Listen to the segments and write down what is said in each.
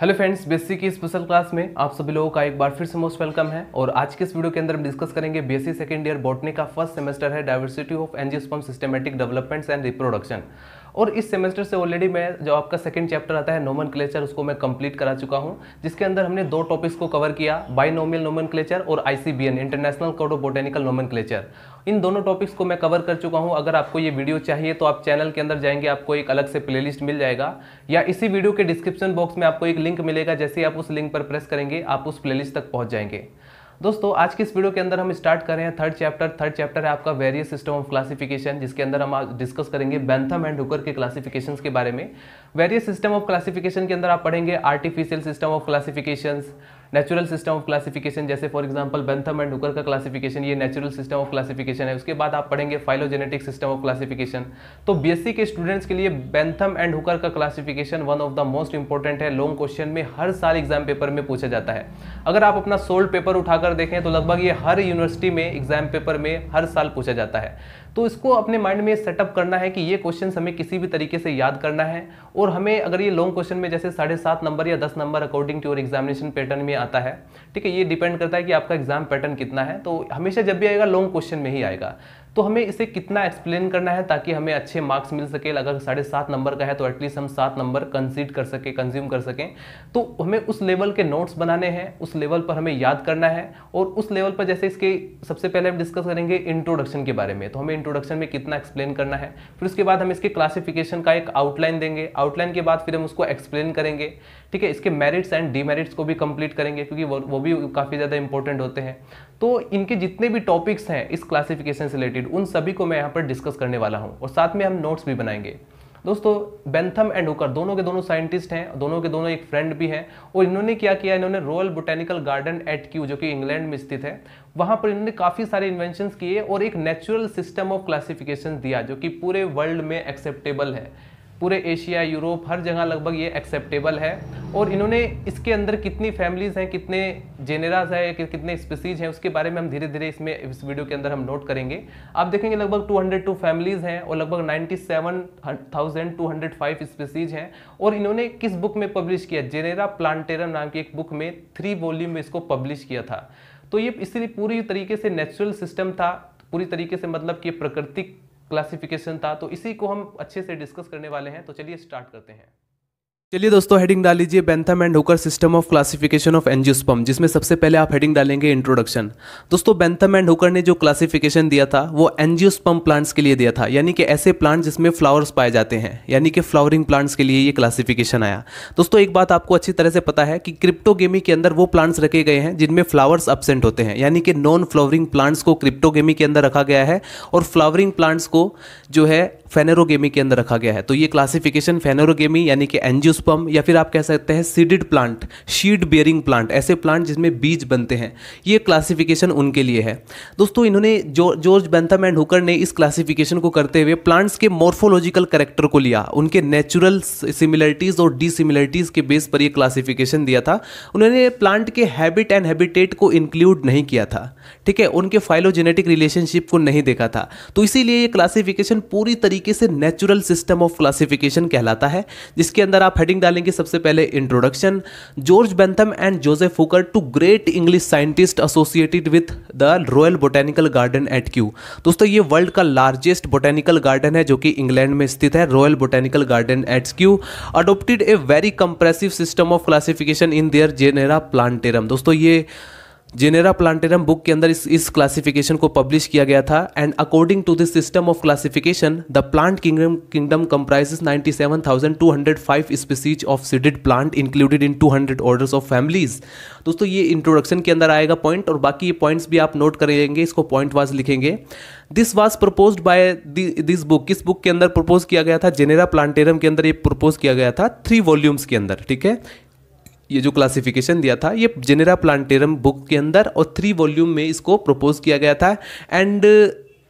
hello friends BSc की special class में आप सभी लोगों का एक बार फिर से मोस्ट वेलकम है और आज के इस वीडियो के अंदर हम डिस्कस करेंगे बीएससी सेकेंड ईयर बॉटनी का फर्स्ट सेमेस्टर है diversity of angio systematic developments and reproduction और इस सेमेस्टर से ऑलरेडी मैं जो आपका सेकेंड चैप्टर आता है नोमन उसको मैं कंप्लीट करा चुका हूँ जिसके अंदर हमने दो टॉपिक्स को कवर किया बाइनोमियल नोमन और ICBN international code of botanical nomen इन दोनों टॉपिक्स को मैं कवर कर चुका हूँ अगर आपको ये वीडियो चाहिए तो आप चैनल के अंदर जाएंगे आपको एक अलग से प्लेलिस्ट मिल जाएगा या इसी वीडियो के डिस्क्रिप्शन बॉक्स में आपको एक लिंक मिलेगा जैसे आप उस लिंक पर प्रेस करेंगे आप उस प्लेलिस्ट तक पहुँच जाएंगे दोस्तों आज के इस वीडियो के अंदर हम स्टार्ट कर रहे हैं थर्ड चैप्टर थर्ड चैप्टर है आपका वेरियस सिस्टम ऑफ क्लासिफिकेशन जिसके अंदर हम आज डिस्कस करेंगे बैंथम एंड हुकर के क्लासिफिकेशन के बारे में वेरियस सिस्टम ऑफ क्लासिफिकेशन के अंदर आप पढ़ेंगे artificial system of classification natural system of classification जैसे for example Bentham and Hooker का क्लासिफिकेशन ये नेचुरल सिस्टम ऑफ क्लासिफिकेशन है उसके बाद आप पढ़ेंगे फाइलोजेनेटिक सिस्टम ऑफ क्लासिफिकेशन तो बीएससी के स्टूडेंट्स के लिए बेंथम एंड हुकर का classification one of the most important है लॉन्ग क्वेश्चन में हर साल एग्जाम पेपर में पूछा जाता है अगर आप अपना सोल्ड पेपर उठाकर देखें तो लगभग ये हर यूनिवर्सिटी में एग्जाम पेपर में हर साल पूछा जाता है तो इसको अपने माइंड में सेटअप करना है कि ये क्वेश्चन हमें किसी भी तरीके से याद करना है और हमें अगर ये लॉन्ग क्वेश्चन में जैसे साढ़े सात नंबर या दस नंबर अकॉर्डिंग टू और एग्जामिनेशन पैटर्न में आता है ठीक है ये डिपेंड करता है कि आपका एग्जाम पैटर्न कितना है तो हमेशा जब भी आएगा लॉन्ग क्वेश्चन में ही आएगा तो हमें इसे कितना एक्सप्लेन करना है ताकि हमें अच्छे मार्क्स मिल सके अगर साढ़े सात नंबर का है तो एटलीस्ट हम सात नंबर कंसीड कर सकें कंज्यूम कर सकें तो हमें उस लेवल के नोट्स बनाने हैं उस लेवल पर हमें याद करना है और उस लेवल पर जैसे इसके सबसे पहले हम डिस्कस करेंगे इंट्रोडक्शन के बारे में तो हमें इंट्रोडक्शन में कितना एक्सप्लेन करना है फिर उसके बाद हम इसके क्लासिफिकेशन का एक आउटलाइन देंगे आउटलाइन के बाद फिर हम उसको एक्सप्लेन करेंगे ठीक है इसके मेरिट्स एंड डीमेरिट्स को भी कंप्लीट करेंगे क्योंकि वो, वो भी काफ़ी ज़्यादा इंपॉर्टेंट होते हैं तो इनके जितने भी टॉपिक्स हैं इस क्लासिफिकेशन से रिलेटेड रिलेटेड उन सभी को मैं यहाँ पर डिस्कस करने वाला हूँ और साथ में हम नोट्स भी बनाएंगे दोस्तों बेंथम एंड हुकर दोनों के दोनों साइंटिस्ट हैं दोनों के दोनों एक फ्रेंड भी हैं और इन्होंने क्या किया इन्होंने royal botanical garden at Kew जो कि इंग्लैंड में स्थित है वहाँ पर इन्होंने काफ़ी सारे इन्वेंशन किए और एक नेचुरल सिस्टम ऑफ क्लासिफिकेशन दिया जो कि पूरे वर्ल्ड में एक्सेप्टेबल है पूरे एशिया यूरोप हर जगह लगभग ये एक्सेप्टेबल है और इन्होंने इसके अंदर कितनी फैमिलीज़ हैं कितने जेनेराज है कि, कितने स्पीसीज हैं उसके बारे में हम धीरे धीरे इसमें इस वीडियो के अंदर हम नोट करेंगे आप देखेंगे लगभग 202 फैमिलीज़ हैं और लगभग 97,205 स्पीसीज हैं और इन्होंने किस बुक में पब्लिश किया जेनेरा प्लांटेरम नाम की एक बुक में थ्री वॉल्यूम में इसको पब्लिश किया था तो ये इसलिए पूरी तरीके से नेचुरल सिस्टम था पूरी तरीके से मतलब कि प्रकृतिक क्लासिफिकेशन था तो इसी को हम अच्छे से डिस्कस करने वाले हैं तो चलिए स्टार्ट करते हैं चलिए दोस्तों हेडिंग डाल लीजिए Bentham and Hooker system of classification of angiosperm जिसमें सबसे पहले आप हेडिंग डालेंगे इंट्रोडक्शन दोस्तों बेंथम एंड हुकर ने जो क्लासिफिकेशन दिया था वो एनजियोस्पम प्लांट्स के लिए दिया था यानी कि ऐसे प्लांट जिसमें फ्लावर्स पाए जाते हैं यानी कि फ्लावरिंग प्लांट्स के लिए ये क्लासिफिकेशन आया दोस्तों एक बात आपको अच्छी तरह से पता है कि क्रिप्टोगेमी के अंदर वो प्लांट्स रखे गए हैं जिनमें फ्लावर्स अब्सेंट होते हैं यानी कि नॉन फ्लावरिंग प्लांट्स को क्रिप्टोगेमी के अंदर रखा गया है और फ्लावरिंग प्लांट्स को जो है फेनेरोगेमी के अंदर रखा गया है तो ये क्लासिफिकेशन फेनेरोगेमी यानी कि एनजियोस पुष्पम या फिर आप कह सकते हैं seeded plant seed bearing plant ऐसे प्लांट जिसमें बीज बनते हैं ये क्लासिफिकेशन उनके लिए है दोस्तों इन्होंने जो जॉर्ज बेंथम एंड हुकर ने इस क्लासिफिकेशन को करते हुए प्लांट्स के मॉर्फोलॉजिकल करेक्टर को लिया उनके नेचुरल सिमिलरिटीज़ और डिसिमिलरिटीज़ के बेस पर यह क्लासिफिकेशन दिया था उन्होंने प्लांट के हैबिट एंड हैबिटेट को इंक्लूड नहीं किया था ठीक है उनके फाइलोजेनेटिक रिलेशनशिप को नहीं देखा था तो इसीलिए ये क्लासिफिकेशन पूरी तरीके से नेचुरल सिस्टम ऑफ क्लासिफिकेशन कहलाता है जिसके अंदर आप हेड हेडिंग डालेंगे सबसे पहले introduction George Bentham and Joseph Hooker two great English scientist associated with the royal botanical garden at Kew दोस्तों ये वर्ल्ड का लार्जेस्ट बोटेनिकल गार्डन है जो कि इंग्लैंड में स्थित है royal botanical garden at Kew adopted a very compressive system of classification in their genera plantarum दोस्तों ये जेनेरा प्लांटेरम बुक के अंदर इस क्लासिफिकेशन को पब्लिश किया गया था and according to this system of classification the plant kingdom kingdom seven thousand two hundred five species of seeded plant included in two hundred orders of families दोस्तों ये introduction के अंदर आएगा पॉइंट और बाकी ये पॉइंट्स भी आप नोट करेंगे इसको पॉइंट वाज लिखेंगे this was propose by this book किस बुक के अंदर प्रपोज किया गया था जेनेरा प्लांटेरम के अंदर ये प्रपोज किया गया था थ्री वॉल्यूम्स के अंदर ठीक है ये जो क्लासिफिकेशन दिया था ये जेनेरा प्लांटेरम बुक के अंदर और थ्री वॉल्यूम में इसको प्रपोज किया गया था and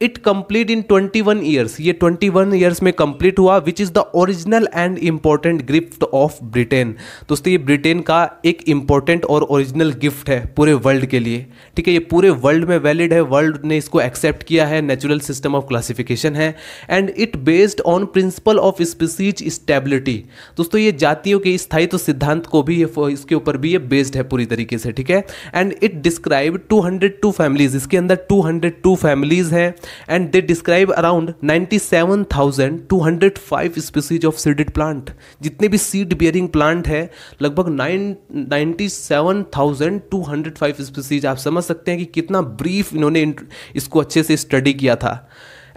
it complete in 21 years ये 21 ईयर्स में कंप्लीट हुआ which is the original and important gift of Britain दोस्तों ये ब्रिटेन का एक इम्पॉर्टेंट और ओरिजिनल गिफ्ट है पूरे वर्ल्ड के लिए ठीक है ये पूरे वर्ल्ड में वैलिड है वर्ल्ड ने इसको एक्सेप्ट किया है नेचुरल सिस्टम ऑफ क्लासिफिकेशन है and it based on principle of species stability दोस्तों ये जातियों के स्थायित्व सिद्धांत को भी इसके ऊपर भी ये बेस्ड है पूरी तरीके से ठीक है and it describe two families इसके अंदर टू फैमिलीज हैं and they describe around ninety seven thousand two hundred five species of seeded plant जितने भी सीड बियरिंग प्लांट है लगभग nine ninety seven thousand two hundred five species आप समझ सकते हैं कि कितना ब्रीफ इन्होंने इसको अच्छे से स्टडी किया था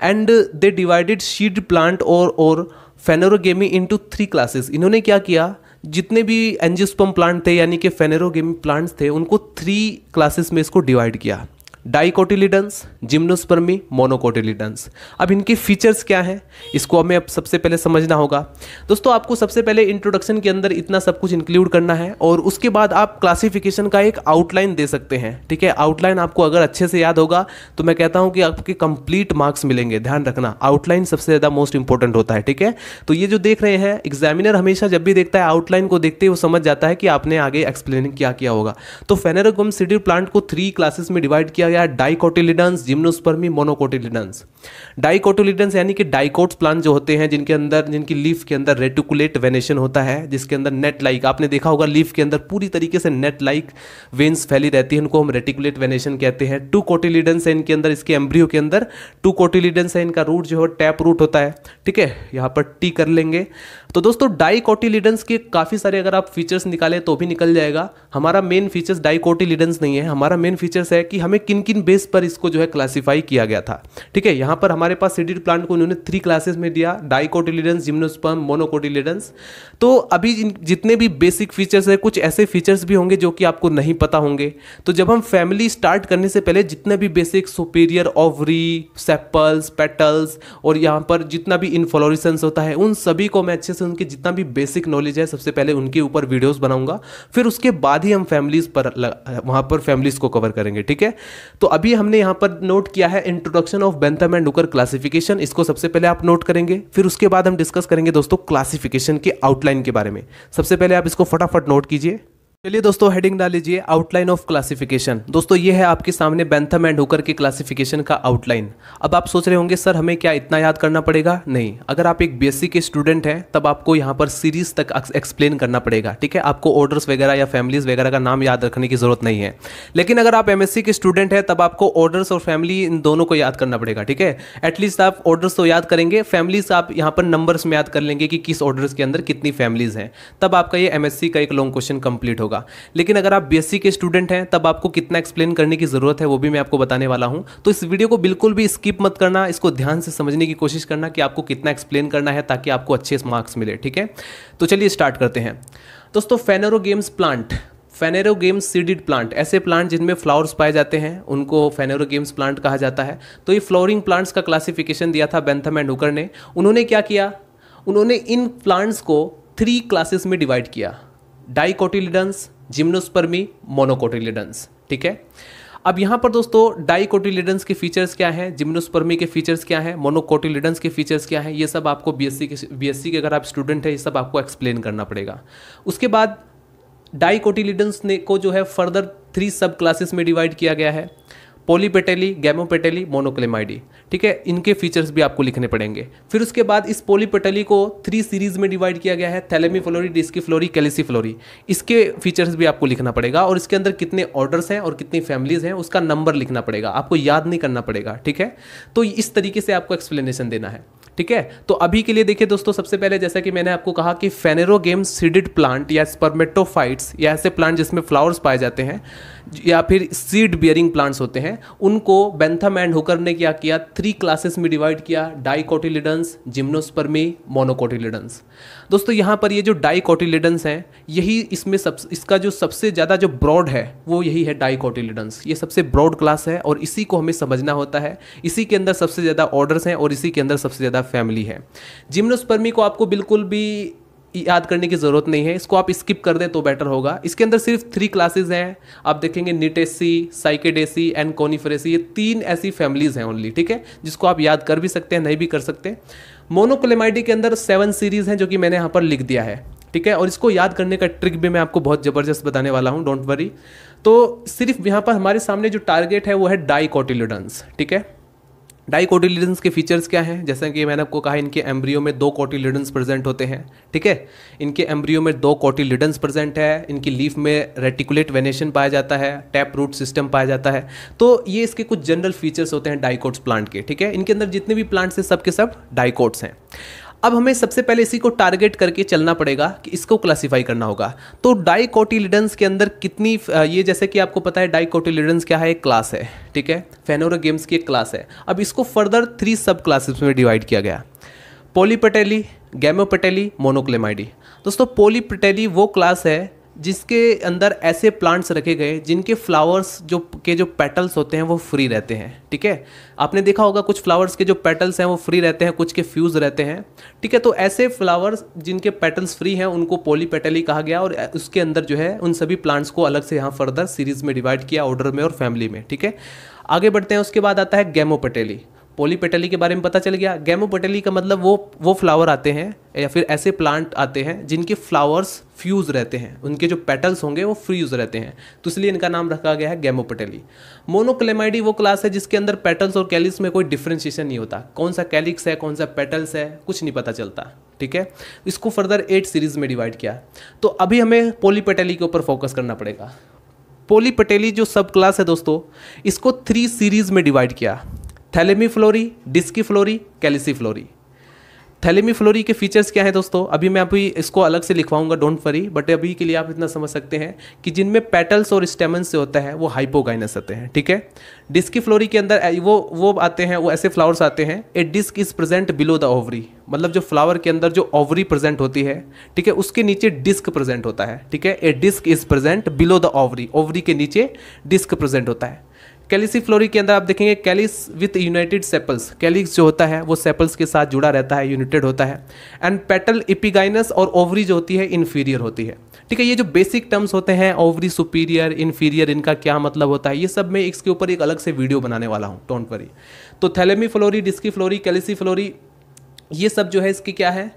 and they divided seed plant और और फेनोरोगेमी इनटू थ्री क्लासेस इन्होंने क्या किया जितने भी एनजिस्पम प्लांट थे यानी कि फेनेरोगेमी प्लांट्स थे उनको थ्री क्लासेस में इसको डिवाइड किया डाइकोटिलिडन्स जिम्नोस्पर्मी मोनोकोटिलिडन्स अब इनके फीचर्स क्या हैं इसको हमें अब सबसे पहले समझना होगा दोस्तों आपको सबसे पहले इंट्रोडक्शन के अंदर इतना सब कुछ इंक्लूड करना है और उसके बाद आप क्लासिफिकेशन का एक आउटलाइन दे सकते हैं ठीक है आउटलाइन आपको अगर अच्छे से याद होगा तो मैं कहता हूँ कि आपके कंप्लीट मार्क्स मिलेंगे ध्यान रखना आउटलाइन सबसे ज़्यादा मोस्ट इंपॉर्टेंट होता है ठीक है तो ये जो देख रहे हैं एग्जामिनर हमेशा जब भी देखता है आउटलाइन को देखते हुए वो समझ जाता है कि आपने आगे एक्सप्लेनिंग क्या किया होगा तो फेनेरोगम सिडिल प्लांट को थ्री क्लासेस में डिवाइड किया या डाइकोटिलिडन्स जिम्नोस्पर्मी मोनोकोटिलिडन्स डाइकोटिलिडन्स यानी कि डाइकोट्स प्लांट जो होते हैं जिनके अंदर जिनकी लीफ के अंदर रेटिकुलेट वेनेशन होता है जिसके अंदर नेट लाइक आपने देखा होगा लीफ के अंदर पूरी तरीके से नेट लाइक वेन्स फैली रहती है उनको हम रेटिकुलेट वेनेशन कहते हैं टू कोटिलिडन्स है इनके अंदर इसके एम्ब्रियो के अंदर टू कोटिलिडन्स है इनका रूट जो है टैप रूट होता है ठीक है यहाँ पर टी कर लेंगे तो दोस्तों डाइकोटिलिडन्स के काफ़ी सारे अगर आप फीचर्स निकालें तो भी निकल जाएगा हमारा मेन फीचर्स डाइकोटिलिडन्स नहीं है हमारा मेन फीचर्स है कि हमें किन किन बेस पर इसको जो है क्लासीफाई किया गया था ठीक है यहाँ पर हमारे पास सीडिड प्लांट को उन्होंने थ्री क्लासेस में दिया डाइकोटिलिडेंस जिम्नोस्पर्म मोनोकोटिलिडेंस तो अभी जितने भी बेसिक फीचर्स है कुछ ऐसे फीचर्स भी होंगे जो कि आपको नहीं पता होंगे तो जब हम फैमिली स्टार्ट करने से पहले जितने भी basic superior ovary sepals petals और यहाँ पर जितना भी इन्फ्लोरिसेंस होता है उन सभी को मैं अच्छे से उनके जितना भी बेसिक नॉलेज है सबसे पहले उनके ऊपर वीडियोज़ बनाऊंगा फिर उसके बाद ही हम फैमिलीज पर वहाँ पर फैमिलीज को कवर करेंगे ठीक है तो अभी हमने यहाँ पर नोट किया है introduction of Bentham and Hooker classification इसको सबसे पहले आप नोट करेंगे फिर उसके बाद हम डिस्कस करेंगे दोस्तों क्लासिफिकेशन के आउटलाइन के बारे में सबसे पहले आप इसको फटाफट नोट कीजिए चलिए दोस्तों हेडिंग डाल लीजिए आउटलाइन ऑफ क्लासिफिकेशन दोस्तों ये है आपके सामने बेंथम एंड हुकर के क्लासिफिकेशन का आउटलाइन अब आप सोच रहे होंगे सर हमें क्या इतना याद करना पड़ेगा नहीं अगर आप एक बीएससी के स्टूडेंट हैं तब आपको यहाँ पर सीरीज तक एक्सप्लेन करना पड़ेगा ठीक है आपको ऑर्डर्स वगैरह या फैमिलीज वगैरह का नाम याद रखने की जरूरत नहीं है लेकिन अगर आप एमएससी के स्टूडेंट हैं तब आपको ऑर्डर्स और फैमिली इन दोनों को याद करना पड़ेगा ठीक है एटलीस्ट आप ऑर्डर्स तो याद करेंगे फैमिलीज आप यहाँ पर नंबर्स में याद कर लेंगे कि किस ऑर्डर्स के अंदर कितनी फैमिलीज हैं तब आपका ये एमएससी का एक लॉन्ग क्वेश्चन कंप्लीट होगा होगा लेकिन अगर आप बीएससी के स्टूडेंट हैं तब आपको कितना एक्सप्लेन करने की ज़रूरत है वो भी मैं आपको बताने वाला हूँ तो इस वीडियो को बिल्कुल भी स्किप मत करना इसको ध्यान से समझने की कोशिश करना कि आपको कितना एक्सप्लेन करना है ताकि आपको अच्छे मार्क्स मिले ठीक है तो चलिए स्टार्ट करते हैं दोस्तों phanerogams plant phanerogams seeded plant ऐसे प्लांट जिनमें फ्लावर्स पाए जाते हैं उनको फेनेरो गेम्स प्लांट कहा जाता है तो ये फ्लोरिंग प्लांट्स का क्लासिफिकेशन दिया था बेंथम एंड हुकर ने उन्होंने क्या किया उन्होंने इन प्लांट्स को थ्री क्लासेस में डिवाइड किया डाइकोटिलिडन्स जिम्नोस्पर्मी मोनोकोटिलिडन्स ठीक है अब यहाँ पर दोस्तों डाइकोटिलिडन्स के फीचर्स क्या हैं जिम्नोस्पर्मी के फीचर्स क्या हैं मोनोकोटिलिडन्स के फीचर्स क्या हैं ये सब आपको बीएससी के बीएससी के अगर आप स्टूडेंट हैं ये सब आपको एक्सप्लेन करना पड़ेगा उसके बाद डाइकोटिलिडन्स ने को जो है फर्दर थ्री सब क्लासेस में डिवाइड किया गया है पोलीपेटेली गैमोपेटेली मोनोक्लेमाइडी ठीक है इनके फीचर्स भी आपको लिखने पड़ेंगे फिर उसके बाद इस पोलीपेटेली को थ्री सीरीज में डिवाइड किया गया है thalamiflorae disciflorae calyciflorae इसके फीचर्स भी आपको लिखना पड़ेगा और इसके अंदर कितने ऑर्डर्स हैं और कितनी फैमिलीज हैं उसका नंबर लिखना पड़ेगा आपको याद नहीं करना पड़ेगा ठीक है तो इस तरीके से आपको एक्सप्लेनेशन देना है ठीक है तो अभी के लिए देखिए दोस्तों सबसे पहले जैसा कि मैंने आपको कहा कि फेनेरोगेम सीडिड प्लांट या स्पर्मेटोफाइट्स या ऐसे प्लांट जिसमें फ्लावर्स पाए जाते हैं या फिर सीड बियरिंग प्लांट्स होते हैं उनको बेंथम एंड हुकर ने क्या किया थ्री क्लासेस में डिवाइड किया डाइकोटिलिडन्स जिम्नोस्पर्मी मोनोकोटिलिडन्स दोस्तों यहाँ पर ये जो डाइकोटिलिडन्स हैं यही इसमें सब इसका जो सबसे ज़्यादा जो ब्रॉड है वो यही है डाइकोटिलिडन्स ये सबसे ब्रॉड क्लास है और इसी को हमें समझना होता है इसी के अंदर सबसे ज़्यादा ऑर्डर्स हैं और इसी के अंदर सबसे ज़्यादा फैमिली है जिम्नोस्पर्मी को आपको बिल्कुल भी याद करने की ज़रूरत नहीं है इसको आप स्किप कर दें तो बेटर होगा इसके अंदर सिर्फ थ्री क्लासेज हैं आप देखेंगे निटेसी साइकेडेसी एंड कोनिफरेसी ये तीन ऐसी फैमिलीज़ हैं ओनली ठीक है जिसको आप याद कर भी सकते हैं नहीं भी कर सकते मोनोक्लेमाइडी के अंदर सेवन सीरीज़ हैं जो कि मैंने यहाँ पर लिख दिया है ठीक है और इसको याद करने का ट्रिक भी मैं आपको बहुत ज़बरदस्त बताने वाला हूँ डोंट वरी तो सिर्फ यहाँ पर हमारे सामने जो टारगेट है वो है डाई ठीक है डाइकोटिलिडन्स के फीचर्स क्या हैं जैसा कि मैंने आपको कहा इनके एम्ब्रियो में दो कोटिलिडन्स प्रेजेंट होते हैं ठीक है इनके एम्ब्रियो में दो कोटिलिडन्स प्रेजेंट है इनकी लीफ में रेटिकुलेट वेनेशन पाया जाता है टैप रूट सिस्टम पाया जाता है तो ये इसके कुछ जनरल फीचर्स होते हैं डाइकोट्स प्लांट के ठीक है इनके अंदर जितने भी प्लांट्स हैं सब के सब डाइकोट्स हैं अब हमें सबसे पहले इसी को टारगेट करके चलना पड़ेगा कि इसको क्लासीफाई करना होगा तो डाइकोटिलिडन्स के अंदर कितनी ये जैसे कि आपको पता है डाइकोटिलिडन्स क्या है एक क्लास है ठीक है फेनोरा गेम्स की एक क्लास है अब इसको फर्दर थ्री सब क्लासेस में डिवाइड किया गया पोलीपटेली गैमोपटेली मोनोक्लेमाइडी दोस्तों पोलीपटेली वो क्लास है जिसके अंदर ऐसे प्लांट्स रखे गए जिनके फ्लावर्स जो के जो पेटल्स होते हैं वो फ्री रहते हैं ठीक है आपने देखा होगा कुछ फ्लावर्स के जो पेटल्स हैं वो फ्री रहते हैं कुछ के फ्यूज़ रहते हैं ठीक है तो ऐसे फ्लावर्स जिनके पेटल्स फ्री हैं उनको पोली पेटल ही कहा गया और उसके अंदर जो है उन सभी प्लांट्स को अलग से यहाँ फर्दर सीरीज़ में डिवाइड किया ऑर्डर में और फैमिली में ठीक है आगे बढ़ते हैं उसके बाद आता है गैमोपटेली पोलीपेटली के बारे में पता चल गया गैमोपेटली का मतलब वो वो फ्लावर आते हैं या फिर ऐसे प्लांट आते हैं जिनके फ्लावर्स फ्यूज़ रहते हैं उनके जो पेटल्स होंगे वो फ्यूज़ रहते हैं तो इसलिए इनका नाम रखा गया है गैमोपेटली मोनोक्लेमाइडी वो क्लास है जिसके अंदर पेटल्स और कैलिक्स में कोई डिफ्रेंशिएशन नहीं होता कौन सा कैलिक्स है कौन सा पेटल्स है कुछ नहीं पता चलता ठीक है इसको फर्दर एट सीरीज़ में डिवाइड किया तो अभी हमें पोलीपेटली के ऊपर फोकस करना पड़ेगा पोली जो सब क्लास है दोस्तों इसको थ्री सीरीज में डिवाइड किया thalamiflorae disciflorae calyciflorae thalamiflorae के फीचर्स क्या है दोस्तों अभी मैं अभी इसको अलग से लिखवाऊंगा डोंट फरी बट अभी के लिए आप इतना समझ सकते हैं कि जिनमें पेटल्स और स्टेमन से होता है वो हाइपोगाइनस आते हैं ठीक है डिस्की फ्लोरी के अंदर वो वो आते हैं वो ऐसे फ्लावर्स आते हैं a disc is present below the ovary मतलब जो फ्लावर के अंदर जो ओवरी प्रेजेंट होती है ठीक है उसके नीचे डिस्क प्रेजेंट होता है ठीक है a disc is present below the ovary ovary के नीचे डिस्क प्रेजेंट होता है कैलिसी फ्लोरी के अंदर आप देखेंगे calyx with united sepals calyx जो होता है वो सेपल्स के साथ जुड़ा रहता है यूनिटेड होता है एंड पेटल इपिगाइनस और ओवरी जो होती है इन्फीरियर होती है ठीक है ये जो बेसिक टर्म्स होते हैं ओवरी सुपीरियर इन्फीरियर इनका क्या मतलब होता है ये सब मैं इसके ऊपर एक अलग से वीडियो बनाने वाला हूँ डोंट वरी तो thalamiflorae disciflorae calyciflorae ये सब जो है इसकी क्या है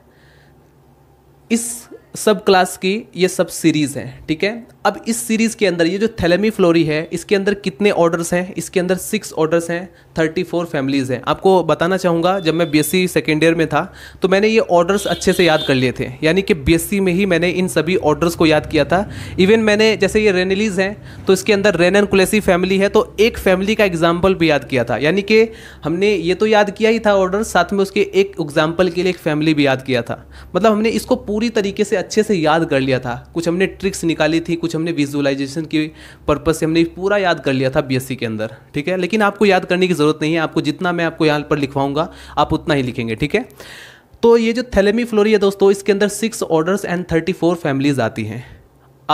इस सब क्लास की ये सब सीरीज़ है ठीक है अब इस सीरीज़ के अंदर ये जो थैलेमी फ्लोरी है इसके अंदर कितने ऑर्डर्स हैं इसके अंदर सिक्स ऑर्डर्स हैं थर्टी फोर फैमिलीज़ हैं आपको बताना चाहूँगा जब मैं बीएससी सेकेंड ईयर में था तो मैंने ये ऑर्डर्स अच्छे से याद कर लिए थे यानी कि बीएससी में ही मैंने इन सभी ऑर्डर्स को याद किया था इवन मैंने जैसे ये रेनेलीज़ हैं तो इसके अंदर एन कुलेसी फैमिली है तो एक फैमिली का एग्जाम्पल भी याद किया था यानी कि हमने ये तो याद किया ही था ऑर्डर साथ में उसके एक एग्जाम्पल के लिए एक फैमिली भी याद किया था मतलब हमने इसको पूरी तरीके से अच्छे से याद कर लिया था कुछ हमने ट्रिक्स निकाली थी कुछ हमने विजुअलाइजेशन की पर्पज़ से हमने पूरा याद कर लिया था बीएससी के अंदर ठीक है लेकिन आपको याद करने की ज़रूरत नहीं है आपको जितना मैं आपको यहाँ पर लिखवाऊंगा आप उतना ही लिखेंगे ठीक है तो ये जो थैलेमी फ्लोरी है दोस्तों इसके अंदर six orders and thirty four families आती हैं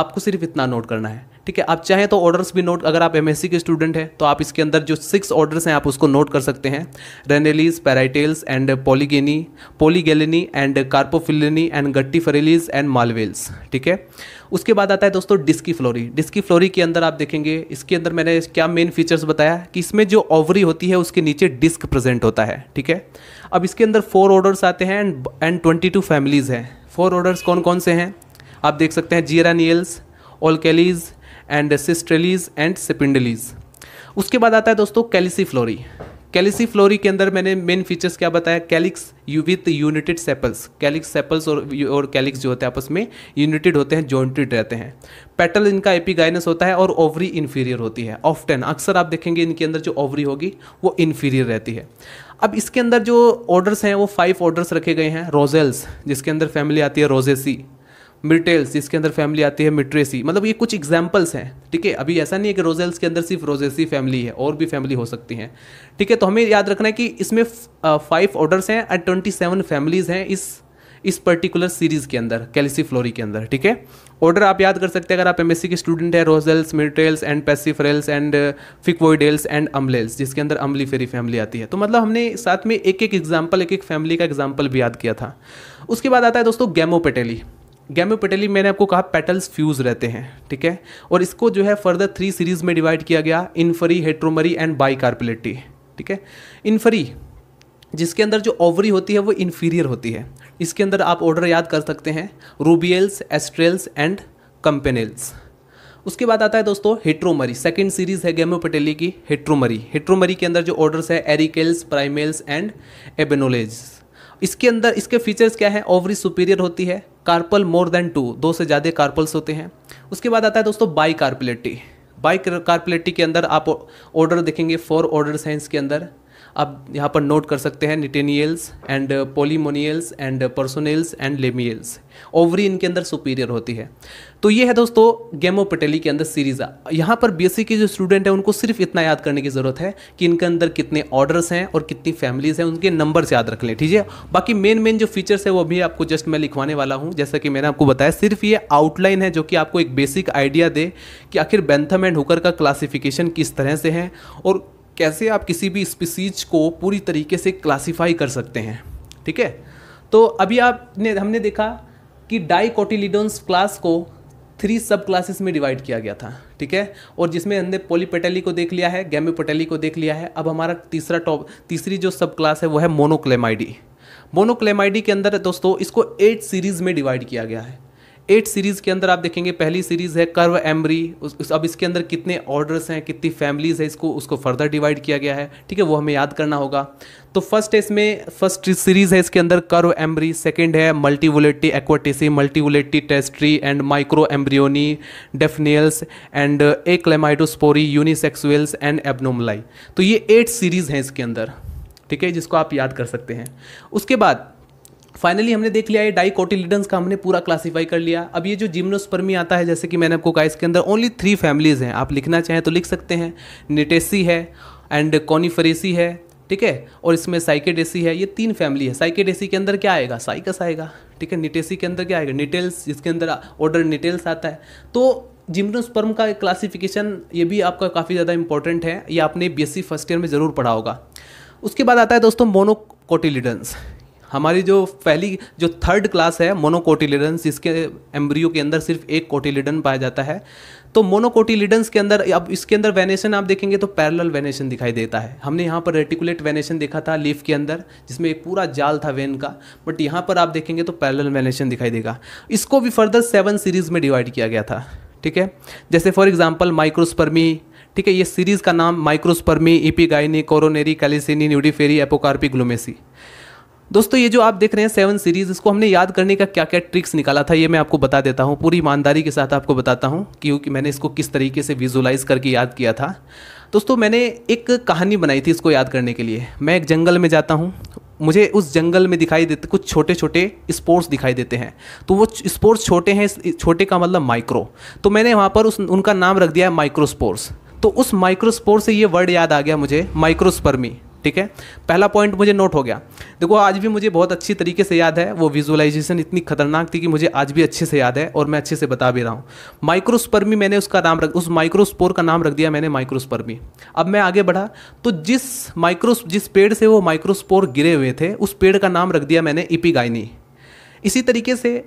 आपको सिर्फ इतना नोट करना है ठीक है आप चाहें तो ऑर्डर्स भी नोट अगर आप एमएससी के स्टूडेंट हैं तो आप इसके अंदर जो सिक्स ऑर्डर्स हैं आप उसको नोट कर सकते हैं ranales parietales and polygalinae polygalineae and caryophyllineae and guttiferales and मालवेल्स ठीक है उसके बाद आता है दोस्तों डिस्की फ्लोरी डिस्की फ्लोरी के अंदर आप देखेंगे इसके अंदर मैंने क्या मेन फीचर्स बताया कि इसमें जो ओवरी होती है उसके नीचे डिस्क प्रेजेंट होता है ठीक है अब इसके अंदर फोर ऑर्डर्स आते हैं and and twenty two families हैं फोर ऑर्डर्स कौन कौन से हैं आप देख सकते हैं जीरानियल्स ओलकेलीज़ एंड सिस्ट्रेलीज एंड सिपिंडलीज उसके बाद आता है दोस्तों कैलिसी फ्लोरी कैलिसी फ्लोरी के अंदर मैंने मेन फीचर्स क्या बताया calyx you with united sepals calyx sepals और और कैलिक्स जो होते हैं आपस में यूनिटेड होते हैं जॉइंटेड रहते हैं पेटल इनका एपिगाइनस होता है और ओवरी इन्फीरियर होती है ऑफ्टन अक्सर आप देखेंगे इनके अंदर जो ओवरी होगी वो इन्फीरियर रहती है अब इसके अंदर जो ऑर्डर्स हैं वो फाइव ऑर्डर्स रखे गए हैं रोजेल्स जिसके अंदर फैमिली आती है रोजेसी मिटेल्स जिसके अंदर फैमिली आती है मिट्रेसी मतलब ये कुछ एग्जाम्पल्स हैं ठीक है अभी ऐसा नहीं है कि रोजेल्स के अंदर सिर्फ रोजेसी फैमिली है और भी फैमिली हो सकती हैं ठीक है तो हमें याद रखना है कि इसमें फाइव ऑर्डर्स हैं एंड ट्वेंटी सेवन फैमिलीज़ हैं इस इस पर्टिकुलर सीरीज़ के अंदर फ्लोरी के अंदर ठीक है ऑर्डर आप याद कर सकते हैं अगर आप एम के स्टूडेंट है rosales myrtales and passiflorales and ficoidales and umbellales जिसके अंदर अम्ली फेरी फैमिली आती है तो मतलब हमने साथ में एक एक एग्जाम्पल एक एक फैमिली का एग्जाम्पल भी याद किया था उसके बाद आता है दोस्तों गैमोपेटेली गैम्योपेटली मैंने आपको कहा पेटल्स फ्यूज रहते हैं ठीक है और इसको जो है फर्दर थ्री सीरीज में डिवाइड किया गया इनफरी हेट्रोमरी एंड बाई कार्पलेटी ठीक है इनफरी जिसके अंदर जो ओवरी होती है वो इन्फीरियर होती है इसके अंदर आप ऑर्डर याद कर सकते हैं रूबियल्स एस्ट्रेल्स एंड कंपेनल्स उसके बाद आता है दोस्तों हेट्रोमरी सेकेंड सीरीज है गैमोपेटेली की हेट्रोमरी हेट्रोमरी के अंदर जो ऑर्डर्स है एरिकेल्स प्राइमेल्स एंड एबेनोलेज्स इसके अंदर इसके फीचर्स क्या है ओवरी सुपीरियर होती है कार्पल मोर देन टू दो से ज़्यादा कार्पल्स होते हैं उसके बाद आता है दोस्तों बाई कार्पलेटी बाई कार्पलेटी के अंदर आप ऑर्डर देखेंगे फोर ऑर्डर्स हैं इसके अंदर आप यहाँ पर नोट कर सकते हैं gentianales and polemoniales and personales and lamiales ovary इनके अंदर सुपीरियर होती है तो ये है दोस्तों पटेली के अंदर सीरीजा यहाँ पर बीएससी के जो स्टूडेंट हैं उनको सिर्फ इतना याद करने की ज़रूरत है कि इनके अंदर कितने ऑर्डर्स हैं और कितनी फैमिलीज़ हैं उनके नंबर्स याद रख लें ठीक है बाकी मेन मेन जो फीचर्स है वो भी आपको जस्ट मैं लिखवाने वाला हूँ जैसा कि मैंने आपको बताया सिर्फ ये आउटलाइन है जो कि आपको एक बेसिक आइडिया दे कि आखिर बेंथम एंड हुकर का क्लासिफिकेशन किस तरह से है और कैसे आप किसी भी स्पीसीज को पूरी तरीके से क्लासीफाई कर सकते हैं ठीक है तो अभी आपने हमने देखा कि डाइकोटिलीडोन्स क्लास को थ्री सब क्लासेस में डिवाइड किया गया था ठीक है और जिसमें हमने पोलीपेटेली को देख लिया है गैम्योपेटेली को देख लिया है अब हमारा तीसरा टॉप तीसरी जो सब क्लास है वो है मोनोक्लेमाइडी मोनोक्लेमाइडी के अंदर दोस्तों इसको एट सीरीज में डिवाइड किया गया है एट सीरीज़ के अंदर आप देखेंगे पहली सीरीज़ है कर्व एमरी उस, अब इसके अंदर कितने ऑर्डर्स हैं कितनी फैमिलीज़ है इसको उसको फर्दर डिवाइड किया गया है ठीक है वो हमें याद करना होगा तो फर्स्ट है इसमें फर्स्ट सीरीज़ है इसके अंदर कर्व एमरी सेकेंड है multiovulatae aquaticae multiovulatae terrestres and micrembryae daphnales and achlamydosporeae unisexuales and anomali तो ये एट सीरीज़ हैं इसके अंदर ठीक है जिसको आप याद कर सकते हैं उसके बाद फाइनली हमने देख लिया ये डाइकोटिलिडन्स का हमने पूरा क्लासीफाई कर लिया अब ये जो जिम्नोस्पर्मी आता है जैसे कि मैंने आपको कहा इसके अंदर ओनली थ्री फैमिलीज़ हैं आप लिखना चाहें तो लिख सकते हैं निटेसी है एंड कॉनिफरेसी है ठीक है और इसमें साइकेडेसी है ये तीन फैमिली है साइकेडेसी के अंदर क्या आएगा साइकस आएगा ठीक है निटेसी के अंदर क्या आएगा निटेल्स इसके अंदर ऑर्डर निटेल्स आता है तो जिम्नोस्पर्म का क्लासिफिकेशन ये भी आपका काफ़ी ज़्यादा इंपॉर्टेंट है ये आपने बीएससी फर्स्ट ईयर में ज़रूर पढ़ा होगा उसके बाद आता है दोस्तों मोनोकोटिलिडन्स हमारी जो पहली जो थर्ड क्लास है मोनोकोटिलिडन्स इसके एम्ब्रियो के अंदर सिर्फ एक कोटिलिडन पाया जाता है तो मोनोकोटिलिडन्स के अंदर अब इसके अंदर वेनेशन आप देखेंगे तो पैरेलल वेनेशन दिखाई देता है हमने यहाँ पर रेटिकुलेट वेनेशन देखा था लीफ के अंदर जिसमें एक पूरा जाल था वेन का बट यहाँ पर आप देखेंगे तो पैरेलल वेनेशन दिखाई देगा इसको भी फर्दर सेवन सीरीज में डिवाइड किया गया था ठीक है जैसे फॉर एग्जाम्पल माइक्रोस्पर्मी ठीक है ये सीरीज़ का नाम माइक्रोस्पर्मी गाइनी कोरोनेरी कैलिसिनी न्यूडिफेरी एपोकार्पी ग्लोमेसी दोस्तों ये जो आप देख रहे हैं सेवन सीरीज इसको हमने याद करने का क्या क्या ट्रिक्स निकाला था ये मैं आपको बता देता हूँ पूरी ईमानदारी के साथ आपको बताता हूँ क्योंकि मैंने इसको किस तरीके से विजुलाइज करके याद किया था दोस्तों मैंने एक कहानी बनाई थी इसको याद करने के लिए मैं एक जंगल में जाता हूँ मुझे उस जंगल में दिखाई देते कुछ छोटे छोटे स्पोर्ट्स दिखाई देते हैं तो वो स्पोर्ट्स छोटे हैं छोटे का मतलब माइक्रो तो मैंने वहाँ पर उस उनका नाम रख दिया है माइक्रो स्पोर्ट्स तो उस माइक्रोस्पोर से ये वर्ड याद आ गया मुझे माइक्रोस्पर्मी ठीक है पहला पॉइंट मुझे नोट हो गया देखो आज भी मुझे बहुत अच्छी तरीके से याद है वो विजुअलाइजेशन इतनी खतरनाक थी कि मुझे आज भी अच्छे से याद है और मैं अच्छे से बता भी रहा हूँ माइक्रोस्पर्मी मैंने उसका नाम रख उस माइक्रोस्पोर का नाम रख दिया मैंने माइक्रोस्पर्मी अब मैं आगे बढ़ा तो जिस माइक्रोस जिस पेड़ से वो माइक्रोस्पोर गिरे हुए थे उस पेड़ का नाम रख दिया मैंने इपिगाइनी इसी तरीके से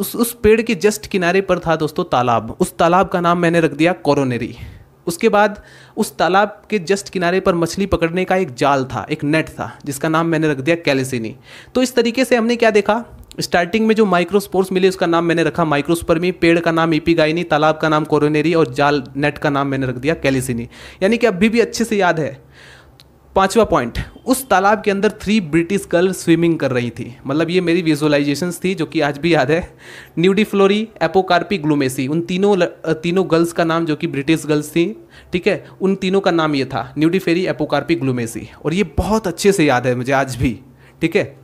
उस उस पेड़ के जस्ट किनारे पर था दोस्तों तालाब उस तालाब का नाम मैंने रख दिया कोरोनेरी उसके बाद उस तालाब के जस्ट किनारे पर मछली पकड़ने का एक जाल था एक नेट था जिसका नाम मैंने रख दिया कैलेसिनी तो इस तरीके से हमने क्या देखा स्टार्टिंग में जो माइक्रोस्पोर्स मिले उसका नाम मैंने रखा माइक्रोस्पर्मी पेड़ का नाम ईपीगाइनी तालाब का नाम कोरोनेरी और जाल नेट का नाम मैंने रख दिया कैलिसिनी यानी कि अभी भी अच्छे से याद है पांचवा पॉइंट उस तालाब के अंदर थ्री ब्रिटिश गर्ल स्विमिंग कर रही थी मतलब ये मेरी विजुअलाइजेशन थी जो कि आज भी याद है न्यूडी फ्लोरी एपोकार्पी ग्लूमेसी उन तीनों तीनों गर्ल्स का नाम जो कि ब्रिटिश गर्ल्स थी ठीक है उन तीनों का नाम ये था न्यूडी फेरी एपोकार्पी ग्लूमेसी और ये बहुत अच्छे से याद है मुझे आज भी ठीक है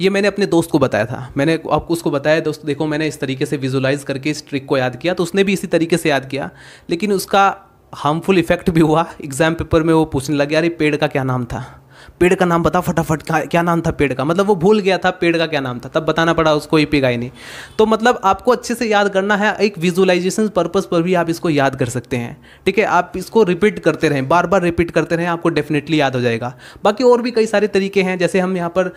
ये मैंने अपने दोस्त को बताया था मैंने आपको उसको बताया दोस्त देखो मैंने इस तरीके से विजुलाइज करके इस ट्रिक को याद किया तो उसने भी इसी तरीके से याद किया लेकिन उसका हार्मफुल इफेक्ट भी हुआ एग्ज़ाम पेपर में वो पूछने लगे अरे पेड़ का क्या नाम था पेड़ का नाम बता फटाफट क्या नाम था पेड़ का मतलब वो भूल गया था पेड़ का क्या नाम था तब बताना पड़ा उसको गाई e ने तो मतलब आपको अच्छे से याद करना है एक विजुअलाइजेशन पर्पस पर भी आप इसको याद कर सकते हैं ठीक है आप इसको रिपीट करते रहें बार बार रिपीट करते रहें आपको डेफिनेटली याद हो जाएगा बाकी और भी कई सारे तरीके हैं जैसे हम यहाँ पर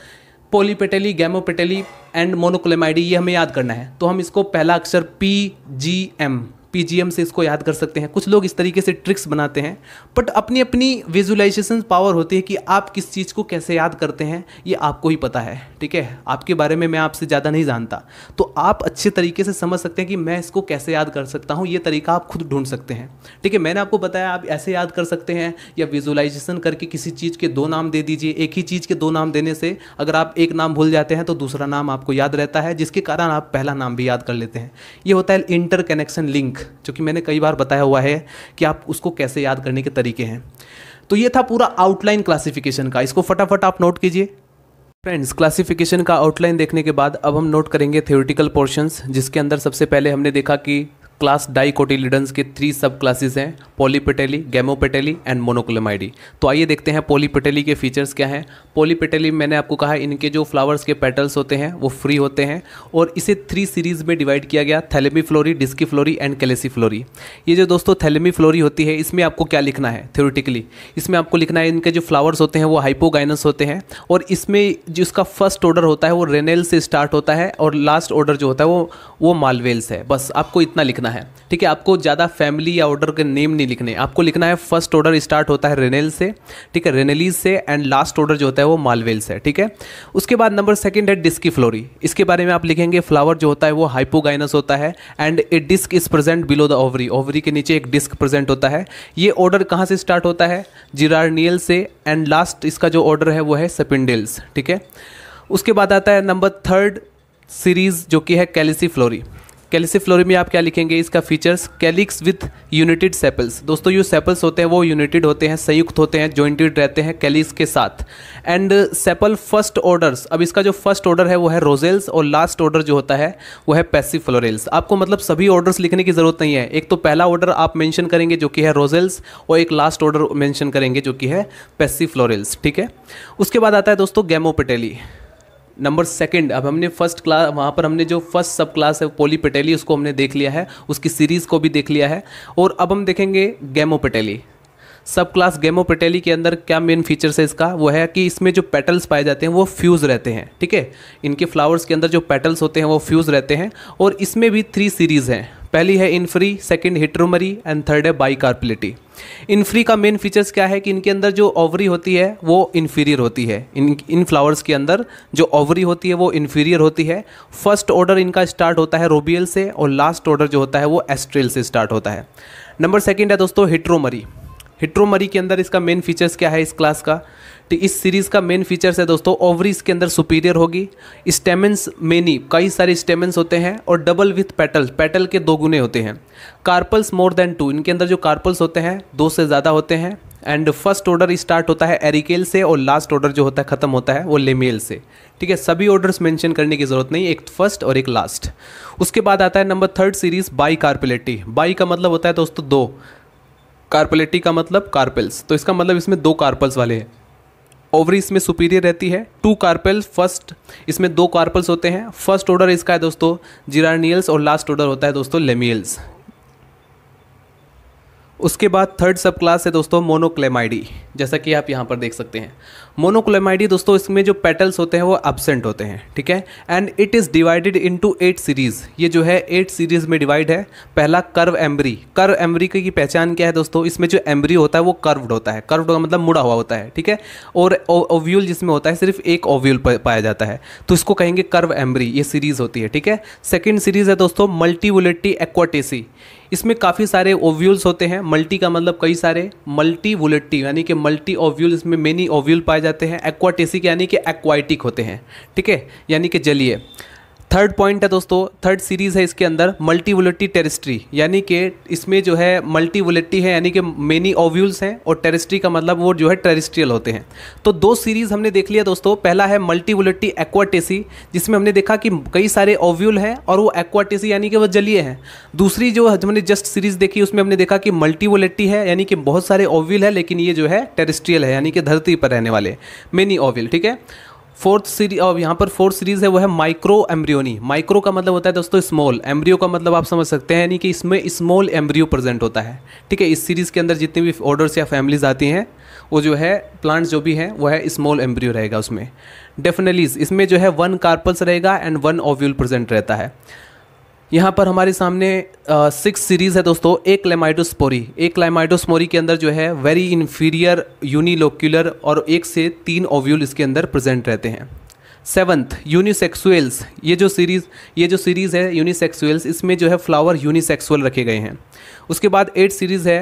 पोलीपेटेली गैमोपेटेली एंड मोनोक्लेमाइडी ये हमें याद करना है तो हम इसको पहला अक्षर पी जी एम पीजीएम से इसको याद कर सकते हैं कुछ लोग इस तरीके से ट्रिक्स बनाते हैं बट अपनी अपनी विजुलाइजेशन पावर होती है कि आप किस चीज़ को कैसे याद करते हैं ये आपको ही पता है ठीक है आपके बारे में मैं आपसे ज़्यादा नहीं जानता तो आप अच्छे तरीके से समझ सकते हैं कि मैं इसको कैसे याद कर सकता हूँ ये तरीका आप खुद ढूंढ सकते हैं ठीक है मैंने आपको बताया आप ऐसे याद कर सकते हैं या विजुलाइजेशन करके किसी चीज़ के दो नाम दे दीजिए एक ही चीज़ के दो नाम देने से अगर आप एक नाम भूल जाते हैं तो दूसरा नाम आपको याद रहता है जिसके कारण आप पहला नाम भी याद कर लेते हैं ये होता है इंटर कनेक्शन लिंक जो कि मैंने कई बार बताया हुआ है कि आप उसको कैसे याद करने के तरीके हैं तो ये था पूरा आउटलाइन क्लासिफिकेशन का इसको फटाफट आप नोट कीजिए फ्रेंड्स क्लासिफिकेशन का आउटलाइन देखने के बाद अब हम नोट करेंगे थ्योरेटिकल पोर्शंस जिसके अंदर सबसे पहले हमने देखा कि क्लास डाइकोटिलिडन्स के थ्री सब क्लासेस हैं पोलीपेटेली गैमोपेटेली एंड मोनोक्लेमाइडी तो आइए देखते हैं पोलीपेटेली के फीचर्स क्या हैं पोलीपेटेली मैंने आपको कहा इनके जो फ्लावर्स के पेटल्स होते हैं वो फ्री होते हैं और इसे थ्री सीरीज़ में डिवाइड किया गया thalamiflorae disciflorae and calyciflorae ये जो दोस्तों थैलेमी फ्लोरी होती है इसमें आपको क्या लिखना है थ्योरेटिकली इसमें आपको लिखना है इनके जो फ्लावर्स होते हैं वो हाइपोगाइनस होते हैं और इसमें जिसका फर्स्ट ऑर्डर होता है वो रेनेल से स्टार्ट होता है और लास्ट ऑर्डर जो होता है वो वो मालवेल्स है बस आपको इतना लिखना है लिखना है ठीक है आपको ज़्यादा फैमिली या ऑर्डर के नेम नहीं लिखने आपको लिखना है फर्स्ट ऑर्डर स्टार्ट होता है रेनेल से ठीक है रेनेलीज से एंड लास्ट ऑर्डर जो होता है वो मालवेल से ठीक है उसके बाद नंबर सेकेंड है डिस्की फ्लोरी इसके बारे में आप लिखेंगे फ्लावर जो होता है वो हाइपोगाइनस होता है and a disc is present below the ovary ovary के नीचे एक डिस्क प्रेजेंट होता है ये ऑर्डर कहाँ से स्टार्ट होता है जिरार्नियल से एंड लास्ट इसका जो ऑर्डर है वो है सेपिंडेल्स ठीक है उसके बाद आता है नंबर थर्ड सीरीज़ जो कि है कैलिसी फ्लोरी फ्लोरी में आप क्या लिखेंगे इसका features calyx with united sepals दोस्तों ये सेपल्स होते हैं वो यूनिटेड होते हैं संयुक्त होते हैं ज्वाइंटेड रहते हैं कैलिक्स के साथ एंड सेपल फर्स्ट ऑर्डर्स अब इसका जो फर्स्ट ऑर्डर है वो है रोजेल्स और लास्ट ऑर्डर जो होता है वो है फ्लोरेल्स आपको मतलब सभी ऑर्डर्स लिखने की ज़रूरत नहीं है एक तो पहला ऑर्डर आप मैंशन करेंगे जो कि है रोजेल्स और एक लास्ट ऑर्डर मैंशन करेंगे जो कि है फ्लोरेल्स ठीक है उसके बाद आता है दोस्तों गैमोपेटेली नंबर सेकंड अब हमने फर्स्ट क्लास वहाँ पर हमने जो फर्स्ट सब क्लास है पोली पटेली उसको हमने देख लिया है उसकी सीरीज़ को भी देख लिया है और अब हम देखेंगे गेमो पटेली सब क्लास गेमो पेटेली के अंदर क्या मेन फीचर्स है इसका वो है कि इसमें जो पेटल्स पाए जाते हैं वो फ्यूज़ रहते हैं ठीक है इनके फ्लावर्स के अंदर जो पेटल्स होते हैं वो फ्यूज़ रहते हैं और इसमें भी थ्री सीरीज़ हैं पहली है inferae second heteromerae and third है बाई कार्पलेटी इन फ्री का मेन फीचर्स क्या है कि इनके अंदर जो ओवरी होती है वो इन्फीरियर होती है इन इन फ्लावर्स के अंदर जो ओवरी होती है वो इन्फीरियर होती है फर्स्ट ऑर्डर इनका स्टार्ट होता है रोबियल से और लास्ट ऑर्डर जो होता है वो एस्ट्रेल से स्टार्ट होता है नंबर सेकेंड है दोस्तों हिट्रोमरी हिट्रोमरी के अंदर इसका मेन फीचर्स क्या है इस क्लास का तो इस सीरीज़ का मेन फीचर्स है दोस्तों ओवरीज के अंदर सुपीरियर होगी स्टेमेंस मेनी कई सारे स्टेमेंस होते हैं और डबल विथ पेटल पेटल के दो गुने होते हैं कार्पल्स मोर देन टू इनके अंदर जो कार्पल्स होते हैं दो से ज़्यादा होते हैं एंड फर्स्ट ऑर्डर स्टार्ट होता है एरिकेल से और लास्ट ऑर्डर जो होता है ख़त्म होता है वो लेमेल से ठीक है सभी ऑर्डर्स मेंशन करने की ज़रूरत नहीं एक फर्स्ट और एक लास्ट उसके बाद आता है number third series bicarpellatae bi का मतलब होता है दोस्तों दो कार्पलेटी का मतलब कार्पल्स तो इसका मतलब इसमें दो कार्पल्स वाले हैं ओवरी इसमें सुपीरियर रहती है टू कार्पल फर्स्ट इसमें दो कार्पल्स होते हैं फर्स्ट ऑर्डर इसका है दोस्तों जिरानियल्स और लास्ट ऑर्डर होता है दोस्तों लेमियल्स उसके बाद थर्ड सब क्लास है दोस्तों मोनोक्लेमाइडी जैसा कि आप यहाँ पर देख सकते हैं मोनोक्लेमाइडी दोस्तों इसमें जो पेटल्स होते हैं वो एबसेंट होते हैं ठीक है and it is divided into eight series ये जो है एट सीरीज़ में डिवाइड है पहला कर्व एम्ब्री कर्व एम्ब्री की पहचान क्या है दोस्तों इसमें जो एम्ब्री होता है वो कर्व्ड होता है कर्व्ड का मतलब मुड़ा हुआ होता है ठीक है और ओव्यूल जिसमें होता है सिर्फ एक ओव्यूल पाया जाता है तो इसको कहेंगे कर्व एम्ब्री ये सीरीज़ होती है ठीक है सेकेंड सीरीज़ है दोस्तों मल्टीवुलेटी एक्वाटेसी इसमें काफ़ी सारे ओव्यूल्स होते हैं मल्टी का मतलब कई सारे मल्टीवुलेटी यानी कि मल्टी ओव्यूल इसमें मेनी ओव्यूल पाए जाते हैं एक्वाटेसिक यानी कि एक्वाइटिक होते हैं ठीक है यानी कि जलीय थर्ड पॉइंट है दोस्तों थर्ड सीरीज़ है इसके अंदर मल्टीवुलट्टी टेरिस्ट्री यानी कि इसमें जो है मल्टीवुलट्टी है यानी कि मेनी ओव्यूल्स हैं और टेरिस्ट्री का मतलब वो जो है टेरिस्ट्रियल होते हैं तो दो सीरीज़ हमने देख लिया दोस्तों पहला है मल्टीवोलिटी एक्वाटेसी जिसमें हमने देखा कि कई सारे ओव्यूल हैं और वो एक्वाटेसी यानी कि वह जलीय हैं दूसरी जो हमने जस्ट सीरीज़ देखी उसमें हमने देखा कि मल्टीवुलट्टी है यानी कि बहुत सारे ओव्यूल है लेकिन ये जो है टेरिस्ट्रियल है यानी कि धरती पर रहने वाले मेनी ओव्यूल ठीक है फोर्थ सीरीज और यहाँ पर फोर्थ सीरीज है वो है माइक्रो एम्ब्रियोनी माइक्रो का मतलब होता है दोस्तों स्मॉल एम्ब्रियो का मतलब आप समझ सकते हैं यानी कि इसमें स्मॉल एम्ब्रियो प्रेजेंट होता है ठीक है इस सीरीज़ के अंदर जितनी भी ऑर्डर्स या फैमिलीज आती हैं वो जो है प्लांट्स जो भी हैं वो है स्मॉल एम्ब्रियो रहेगा उसमें डेफिनेटली इसमें जो है वन कार्पल्स रहेगा एंड वन ओव्यूल प्रेजेंट रहता है यहाँ पर हमारे सामने सिक्स सीरीज़ है दोस्तों एक लेमाइडोस्पोरी एक लेमाइडोस्पोरी के अंदर जो है वेरी इन्फीरियर यूनिलोक्यूलर और एक से तीन ओव्यूल इसके अंदर प्रेजेंट रहते हैं सेवन्थ यूनिसेक्सुअल्स ये जो सीरीज़ ये जो सीरीज़ है यूनिसेक्सुअल्स इसमें जो है फ्लावर यूनिसेक्सुअल रखे गए हैं उसके बाद एट सीरीज़ है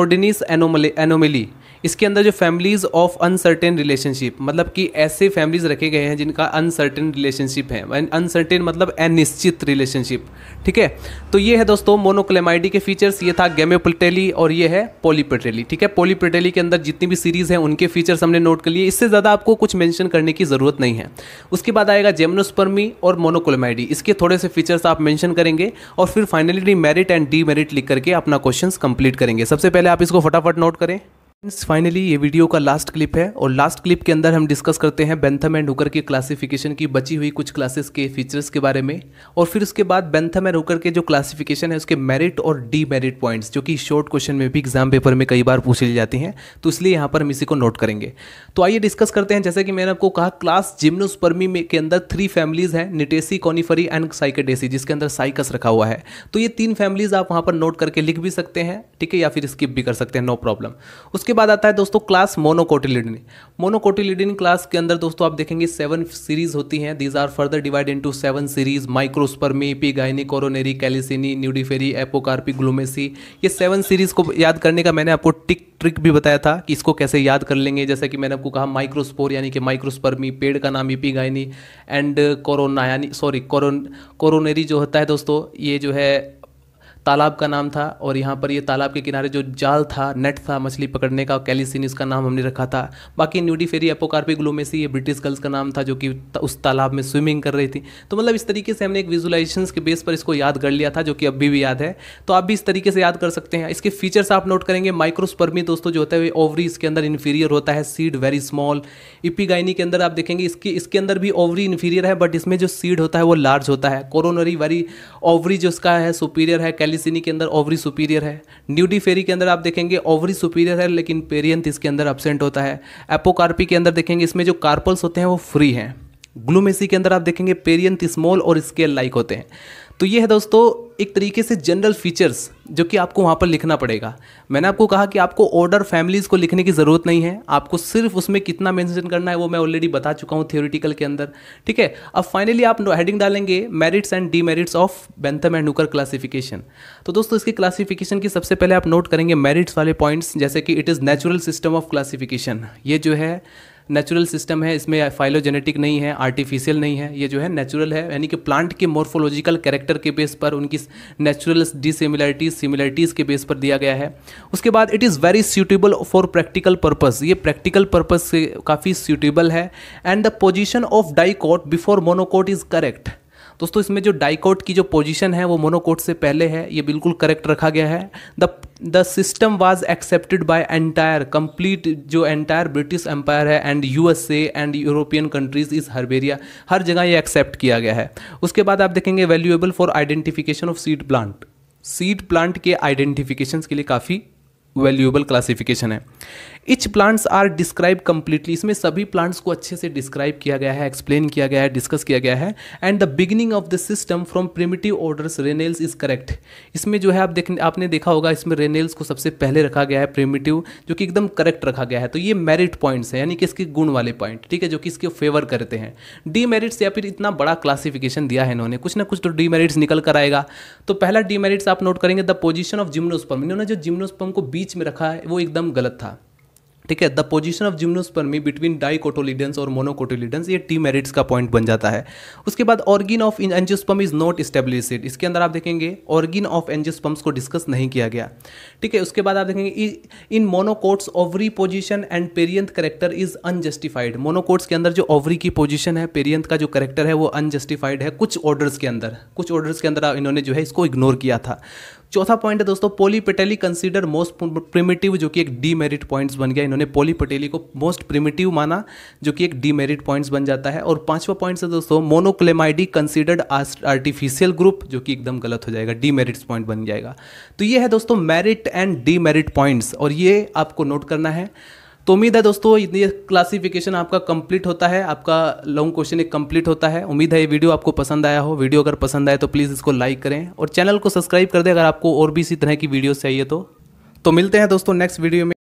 ऑर्डिनिस एनोमली एनोमली इसके अंदर जो फैमिलीज़ ऑफ अनसर्टेन रिलेशनशिप मतलब कि ऐसे फैमिलीज़ रखे गए हैं जिनका अनसर्टेन रिलेशनशिप है अनसर्टेन मतलब अनिश्चित रिलेशनशिप ठीक है तो ये है दोस्तों मोनोक्लेमाइडी के फीचर्स ये था गेमेपोटेली और ये है पोलीपेटेली ठीक है पोलीपेटेली के अंदर जितनी भी सीरीज़ हैं उनके फीचर्स हमने नोट कर लिए इससे ज़्यादा आपको कुछ मैंशन करने की ज़रूरत नहीं है उसके बाद आएगा जेमनोस्पर्मी और मोनोक्लेमाइडी इसके थोड़े से फीचर्स आप मैंशन करेंगे और फिर finally merit and demerit लिख करके अपना क्वेश्चन कंप्लीट करेंगे सबसे पहले आप इसको फटाफट नोट करें फाइनली ये वीडियो का लास्ट क्लिप है और लास्ट क्लिप के अंदर हम डिस्कस करते हैं बेंथम एंड हुकर की क्लासिफिकेशन की बची हुई कुछ क्लासेस के फीचर्स के बारे में और फिर उसके बाद बेंथम एंड हुकर के जो क्लासिफिकेशन है उसके मेरिट और डी मेरिट पॉइंट्स जो कि शॉर्ट क्वेश्चन में भी एग्जाम पेपर में कई बार पूछी जाती हैं तो इसलिए यहाँ पर हम इसी को नोट करेंगे तो आइए डिस्कस करते हैं जैसे कि मैंने आपको कहा क्लास जिम्नोस्पर्मी में के अंदर थ्री फैमिलीज हैं निटेसी कॉनिफरी एंड साइकेडेसी जिसके अंदर साइकस रखा हुआ है तो ये तीन फैमिलीज आप वहाँ पर नोट करके लिख भी सकते हैं ठीक है या फिर स्किप भी कर सकते हैं नो प्रॉब्लम उसके उसके बाद आता है दोस्तों क्लास मोनोकोटिलिडिन मोनोकोटिलिडिन क्लास के अंदर दोस्तों आप देखेंगे सेवन सीरीज होती हैं these are further divide into seven series microspermae epigynae coronarieae calycinae nudiflorae apocarpae glumaceae ये सेवन सीरीज को याद करने का मैंने आपको टिक ट्रिक भी बताया था कि इसको कैसे याद कर लेंगे जैसे कि मैंने आपको कहा माइक्रोस्पोर यानी कि माइक्रोस्पर्मी पेड़ का नाम ईपी गायनी एंड कोरोना यानी सॉरी कोरोन कोरोनेरी जो होता है दोस्तों ये जो है तालाब का नाम था और यहाँ पर ये तालाब के किनारे जो जाल था नेट था मछली पकड़ने का कैलिसिन इसका नाम हमने रखा था बाकी न्यूडी फेरी एपोकार्पी ग्लोमेसी ये ब्रिटिश गर्ल्स का नाम था जो कि उस तालाब में स्विमिंग कर रही थी तो मतलब इस तरीके से हमने एक विजुलाइजेशन के बेस पर इसको याद कर लिया था जो कि अभी भी याद है तो आप भी इस तरीके से याद कर सकते हैं इसके फीचर्स आप नोट करेंगे माइक्रोस्पर्मी दोस्तों जो होता है ओवरी इसके अंदर इन्फीरियर होता है सीड वेरी स्मॉल इपिगाइनी के अंदर आप देखेंगे इसकी इसके अंदर भी ओवरी इन्फीरियर है बट इसमें जो सीड होता है वो लार्ज होता है कोरोनरी वेरी ओवरी जो इसका है सुपीरियर है कैलिसिनी के अंदर ओवरी सुपीरियर है न्यूडी फेरी के अंदर आप देखेंगे ओवरी सुपीरियर है लेकिन पेरियंथ इसके अंदर एबसेंट होता है एपोकार्पी के अंदर देखेंगे इसमें जो कार्पल्स होते हैं वो फ्री हैं ग्लूमेसी के अंदर आप देखेंगे पेरियंथ स्मॉल और स्केल लाइक होते हैं तो ये है दोस्तों एक तरीके से जनरल फीचर्स जो कि आपको वहाँ पर लिखना पड़ेगा मैंने आपको कहा कि आपको ऑर्डर फैमिलीज़ को लिखने की ज़रूरत नहीं है आपको सिर्फ उसमें कितना मेंशन करना है वो मैं ऑलरेडी बता चुका हूँ थियोरिटिकल के अंदर ठीक है अब फाइनली आप हेडिंग डालेंगे merits and demerits of Bentham and Hooker classification तो दोस्तों इसकी क्लासिफिकेशन की सबसे पहले आप नोट करेंगे मेरिट्स वाले पॉइंट्स जैसे कि it is natural system of classification ये जो है नेचुरल सिस्टम है इसमें फाइलोजेनेटिक नहीं है आर्टिफिशियल नहीं है ये जो है नेचुरल है यानी कि प्लांट के मोर्फोलॉजिकल कैरेक्टर के बेस पर उनकी नेचुरल डिसिमिलरिटीज सिमिलरिटीज़ के बेस पर दिया गया है उसके बाद it is very suitable for practical purpose ये प्रैक्टिकल पर्पज़ से काफ़ी सूटेबल है and the position of dicot before monocot is correct दोस्तों इसमें जो डाइकोट की जो पोजीशन है वो मोनोकोट से पहले है ये बिल्कुल करेक्ट रखा गया है the the system was accepted by entire complete जो एंटायर ब्रिटिश एम्पायर है and USA and European countries is herbaria हर जगह ये एक्सेप्ट किया गया है उसके बाद आप देखेंगे valuable for identification of seed plant seed plant के आइडेंटिफिकेशन के लिए काफ़ी वैल्यूएबल क्लासिफिकेशन है each plants are describe completely इसमें सभी प्लांट्स को अच्छे से डिस्क्राइब किया गया है एक्सप्लेन किया गया है डिस्कस किया गया है and the beginning of the system from primitive orders ranales is correct इसमें जो है आप देख आपने देखा होगा इसमें रेनेल्स को सबसे पहले रखा गया है प्रिमिटिव जो कि एकदम करेक्ट रखा गया है तो ये मेरिट पॉइंट्स है यानी कि इसके गुण वाले पॉइंट ठीक है जो कि इसके फेवर करते हैं डीमेरिट्स या फिर इतना बड़ा क्लासिफिकेशन दिया है इन्होंने कुछ ना कुछ तो डीमेरिट्स निकल कर आएगा तो पहला डीमेरिट्स आप नोट करेंगे द पोजिशन ऑफ जिम्नोस्पर्म इन्होंने जो जिम्नोस्पर्म को बीच में रखा है वो एकदम गलत था ठीक है the position of gymnospermae between dicotyledons और मोनोकोटोलिडेंस ये टी मेरिट्स का पॉइंट बन जाता है उसके बाद origin of angiosperm is not established इसके अंदर आप देखेंगे ऑर्गिन ऑफ एंजियोस्पम्स को डिस्कस नहीं किया गया ठीक है उसके बाद आप देखेंगे in monocots ovary position and perianth character is unjustified monocots के अंदर जो ओवरी की पोजिशन है पेरियंथ का जो करेक्टर है वो अनजस्टिफाइड है कुछ ऑर्डर्स के अंदर कुछ ऑर्डर्स के अंदर इन्होंने जो है इसको इग्नोर किया था चौथा पॉइंट है दोस्तों पटेली कंसिडर मोस्ट प्रिमेटिव जो कि एक डीमेरिट पॉइंट्स बन गया इन्होंने पटेली को मोस्ट प्रिमेटिव माना जो कि एक डीमेरिट पॉइंट्स बन जाता है और पांचवा पॉइंट है दोस्तों मोनोक्लेमाइडी कंसिडर्ड आर्टिफिशियल ग्रुप जो कि एकदम गलत हो जाएगा डीमेरिट्स पॉइंट बन जाएगा तो ये है दोस्तों मेरिट एंड डीमेरिट पॉइंट्स और ये आपको नोट करना है तो उम्मीद है दोस्तों ये क्लासिफिकेशन आपका कंप्लीट होता है आपका लॉन्ग क्वेश्चन एक कंप्लीट होता है उम्मीद है ये वीडियो आपको पसंद आया हो वीडियो अगर पसंद आए तो प्लीज़ इसको लाइक करें और चैनल को सब्सक्राइब कर दें अगर आपको और भी इसी तरह की वीडियो चाहिए तो तो मिलते हैं दोस्तों नेक्स्ट वीडियो में